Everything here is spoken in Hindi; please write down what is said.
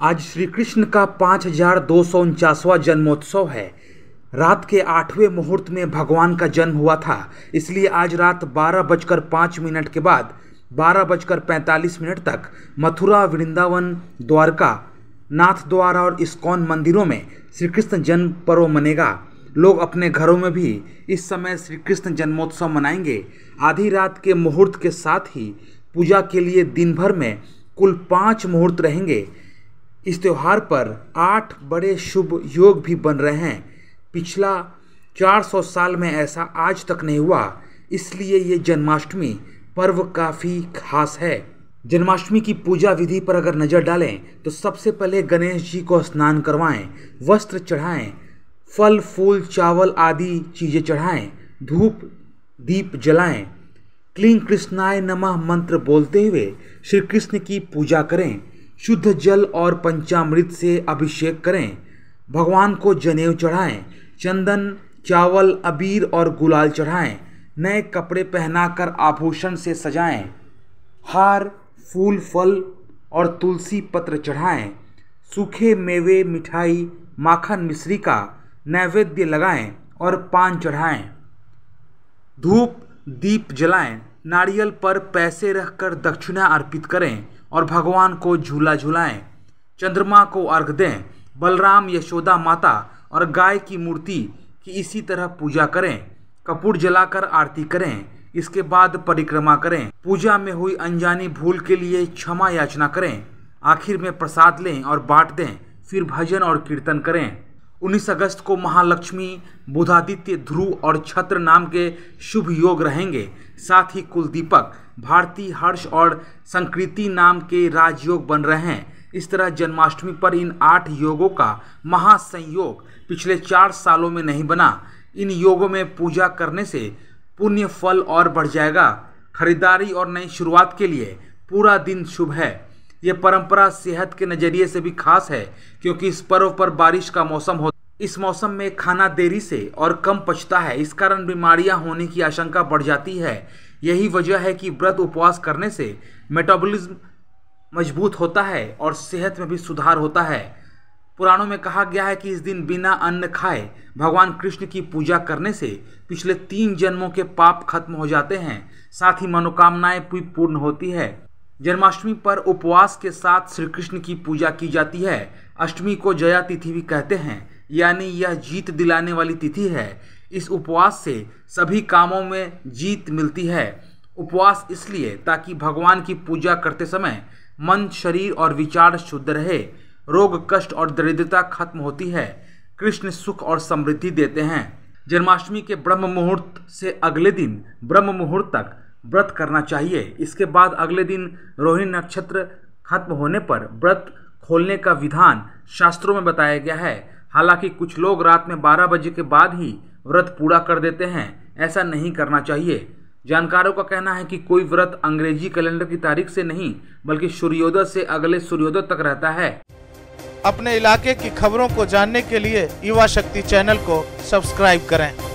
आज श्री कृष्ण का पाँच हजार दो सौ उनचासवा जन्मोत्सव है रात के आठवें मुहूर्त में भगवान का जन्म हुआ था इसलिए आज रात बारह बजकर पाँच मिनट के बाद बारह बजकर पैंतालीस मिनट तक मथुरा वृंदावन द्वारका नाथ द्वारा और इस्कॉन मंदिरों में श्री कृष्ण जन्म पर्व मनेगा लोग अपने घरों में भी इस समय श्री कृष्ण जन्मोत्सव मनाएंगे आधी रात के मुहूर्त के साथ ही पूजा के लिए दिन भर में कुल पाँच मुहूर्त रहेंगे इस त्यौहार पर आठ बड़े शुभ योग भी बन रहे हैं पिछला 400 साल में ऐसा आज तक नहीं हुआ इसलिए ये जन्माष्टमी पर्व काफ़ी खास है जन्माष्टमी की पूजा विधि पर अगर नज़र डालें तो सबसे पहले गणेश जी को स्नान करवाएं, वस्त्र चढ़ाएं, फल फूल चावल आदि चीज़ें चढ़ाएं, धूप दीप जलाएं, क्लीन कृष्णाय नमः मंत्र बोलते हुए श्री कृष्ण की पूजा करें शुद्ध जल और पंचामृत से अभिषेक करें भगवान को जनेऊ चढ़ाएं चंदन चावल अबीर और गुलाल चढ़ाएं नए कपड़े पहनाकर आभूषण से सजाएं हार फूल फल और तुलसी पत्र चढ़ाएं सूखे मेवे मिठाई माखन मिश्री का नैवेद्य लगाएं और पान चढ़ाएं धूप दीप जलाएं नारियल पर पैसे रखकर दक्षिणा अर्पित करें और भगवान को झूला झुलाएं चंद्रमा को अर्घ दें बलराम यशोदा माता और गाय की मूर्ति की इसी तरह पूजा करें कपूर जलाकर आरती करें इसके बाद परिक्रमा करें पूजा में हुई अनजानी भूल के लिए क्षमा याचना करें आखिर में प्रसाद लें और बांट दें फिर भजन और कीर्तन करें 19 अगस्त को महालक्ष्मी बुधादित्य ध्रुव और छत्र नाम के शुभ योग रहेंगे साथ ही कुलदीपक भारती हर्ष और संकृति नाम के राजयोग बन रहे हैं इस तरह जन्माष्टमी पर इन आठ योगों का महासंयोग पिछले चार सालों में नहीं बना इन योगों में पूजा करने से पुण्य फल और बढ़ जाएगा खरीदारी और नई शुरुआत के लिए पूरा दिन शुभ है यह परंपरा सेहत के नज़रिए से भी खास है क्योंकि इस पर्व पर बारिश का मौसम हो इस मौसम में खाना देरी से और कम पचता है इस कारण बीमारियां होने की आशंका बढ़ जाती है यही वजह है कि व्रत उपवास करने से मेटाबॉलिज्म मजबूत होता है और सेहत में भी सुधार होता है पुराणों में कहा गया है कि इस दिन बिना अन्न खाए भगवान कृष्ण की पूजा करने से पिछले तीन जन्मों के पाप खत्म हो जाते हैं साथ ही मनोकामनाएं भी पूर्ण होती है जन्माष्टमी पर उपवास के साथ श्री कृष्ण की पूजा की जाती है अष्टमी को जया तिथि भी कहते हैं यानी यह जीत दिलाने वाली तिथि है इस उपवास से सभी कामों में जीत मिलती है उपवास इसलिए ताकि भगवान की पूजा करते समय मन शरीर और विचार शुद्ध रहे रोग कष्ट और दरिद्रता खत्म होती है कृष्ण सुख और समृद्धि देते हैं जन्माष्टमी के ब्रह्म मुहूर्त से अगले दिन ब्रह्म मुहूर्त तक व्रत करना चाहिए इसके बाद अगले दिन रोहिणी नक्षत्र खत्म होने पर व्रत खोलने का विधान शास्त्रों में बताया गया है हालांकि कुछ लोग रात में बारह बजे के बाद ही व्रत पूरा कर देते हैं ऐसा नहीं करना चाहिए जानकारों का कहना है कि कोई व्रत अंग्रेजी कैलेंडर की तारीख से नहीं बल्कि सूर्योदय से अगले सूर्योदय तक रहता है अपने इलाके की खबरों को जानने के लिए युवा शक्ति चैनल को सब्सक्राइब करें